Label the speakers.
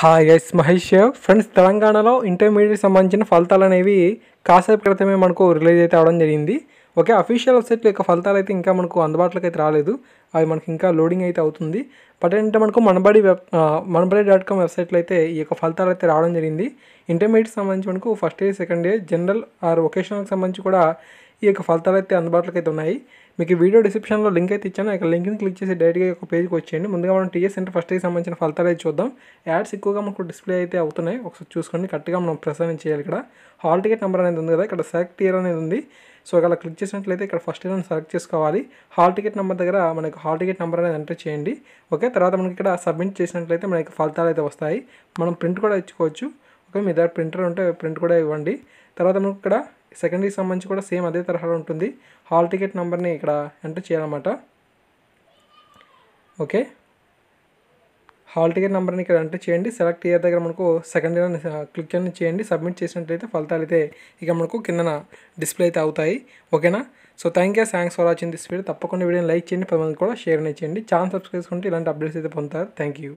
Speaker 1: hi yes Mahesh friends తెలంగాణలో intermediate సంబంధించిన ఫలితాలు అనేవి కాసేపు క్రితమే మనకు రిలీజ్ అయితే అవడం జరిగింది ఓకే అఫీషియల్ వెబ్సైట్లో యొక్క ఫలితాలు అయితే ఇంకా మనకు అందుబాటులోకి అయితే రాలేదు అవి మనకి ఇంకా లోడింగ్ అయితే అవుతుంది బట్ ఏంటంటే మనకు Manabadi web Manabadi dot com వెబ్సైట్లో అయితే ఈ యొక్క ఫలితాలు అయితే రావడం జరిగింది ఇంటర్మీడియట్ సంబంధించి మనకు first year second year general or వొకేషనల్కి సంబంధించి కూడా ఈ యొక్క ఫలితాలు అయితే అందుబాటులోకి అయితే ఉన్నాయి మీకు వీడియో డిస్క్రిప్షన్లో లింక్ అయితే ఇచ్చాను ఇక లింక్ని క్లిక్ చేసి డైరెక్ట్గా ఒక పేజ్కి వచ్చేయండి ముందుగా మనం టీఎస్ సెంటర్ ఫస్ట్కి సంబంధించిన ఫలితాలు అయితే చూద్దాం యాడ్స్ ఎక్కువగా మనకు డిస్ప్లే అయితే అవుతున్నాయి ఒకసారి చూసుకోండి కరెక్ట్గా మనం ప్రసారం చేయాలి ఇక్కడ హాల్ టికెట్ నెంబర్ అనేది ఉంది కదా ఇక్కడ సెలెక్ట్ ఇయర్ అనేది ఉంది సో అలా క్లిక్ చేసినట్లయితే ఇక్కడ ఫస్ట్ ఇయర్ సెలెక్ట్ చేసుకోవాలి హాల్ టికెట్ నెంబర్ దగ్గర మనకి హాల్ టికెట్ నెంబర్ అనేది ఎంటర్ చేయండి ఓకే తర్వాత మనకి ఇక్కడ సబ్మిట్ చేసినట్లయితే మనకి ఫలితాలు అయితే వస్తాయి మనం ప్రింట్ కూడా ఇచ్చుకోవచ్చు ఓకే మీ దగ్గర ప్రింటర్ ఉంటే ప్రింట్ కూడా ఇవ్వండి తర్వాత మనకి ఇక్కడ సెకండరీకి సంబంధించి కూడా సేమ్ అదే తరహాలో ఉంటుంది హాల్ టికెట్ నెంబర్ని ఇక్కడ ఎంటర్ చేయాలన్నమాట ఓకే హాల్ టికెట్ నెంబర్ని ఇక్కడ ఎంటర్ చేయండి సెలెక్ట్ ఇయర్ దగ్గర మనకు సెకండ్ ఇయర్ క్లిక్ అని చేయండి సబ్మిట్ చేసినట్లయితే ఫలితాలు అయితే ఇక మనకు కిందన డిస్ప్లే అయితే అవుతాయి ఓకేనా so thank you thanks for watching this video తప్పకుండా వీడియోని లైక్ చేయండి పది మంది కూడా షేర్ చేయండి ఛానల్ సబ్స్క్రైబ్ చేసుకుంటే ఇలాంటి అప్డేట్స్ అయితే పొందుతారు థ్యాంక్ యూ